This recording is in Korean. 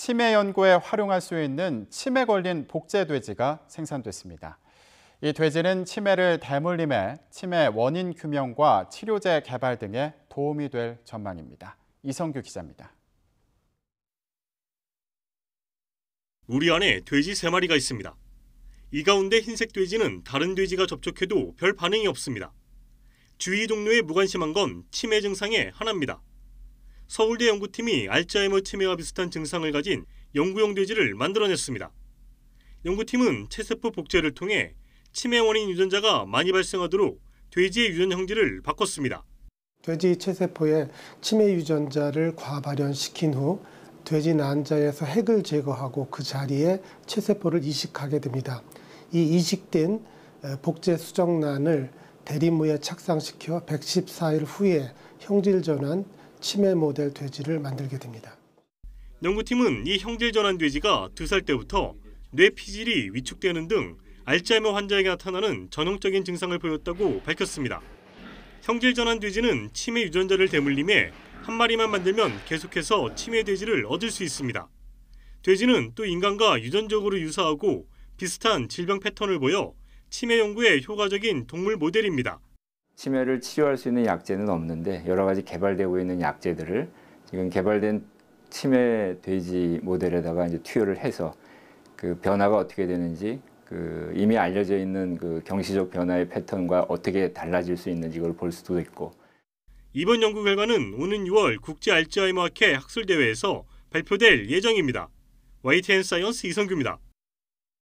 치매 연구에 활용할 수 있는 치매 걸린 복제 돼지가 생산됐습니다. 이 돼지는 치매를 대물림해 치매 원인 규명과 치료제 개발 등에 도움이 될 전망입니다. 이성규 기자입니다. 우리 안에 돼지 세마리가 있습니다. 이 가운데 흰색 돼지는 다른 돼지가 접촉해도 별 반응이 없습니다. 주위 동료에 무관심한 건 치매 증상의 하나입니다. 서울대 연구팀이 알츠하이머 치매와 비슷한 증상을 가진 연구용 돼지를 만들어냈습니다. 연구팀은 체세포 복제를 통해 치매 원인 유전자가 많이 발생하도록 돼지의 유전 형질을 바꿨습니다. 돼지 체세포에 치매 유전자를 과발현시킨 후 돼지 난자에서 핵을 제거하고 그 자리에 체세포를 이식하게 됩니다. 이 이식된 복제 수정란을 대리무에 착상시켜 114일 후에 형질 전환 치매 모델 돼지를 만들게 됩니다. 연구팀은 이 형질 전환 돼지가 두 살 때부터 뇌 피질이 위축되는 등 알츠하이머 환자에게 나타나는 전형적인 증상을 보였다고 밝혔습니다. 형질 전환 돼지는 치매 유전자를 대물림해 한 마리만 만들면 계속해서 치매 돼지를 얻을 수 있습니다. 돼지는 또 인간과 유전적으로 유사하고 비슷한 질병 패턴을 보여 치매 연구에 효과적인 동물 모델입니다. 치매를 치료할 수 있는 약제는 없는데 여러 가지 개발되고 있는 약제들을 지금 개발된 치매 돼지 모델에다가 이제 투여를 해서 그 변화가 어떻게 되는지 그 이미 알려져 있는 그 경시적 변화의 패턴과 어떻게 달라질 수 있는지 이걸 볼 수도 있고 이번 연구 결과는 오는 6월 국제 알츠하이머학회 학술 대회에서 발표될 예정입니다. YTN 사이언스 이성규입니다.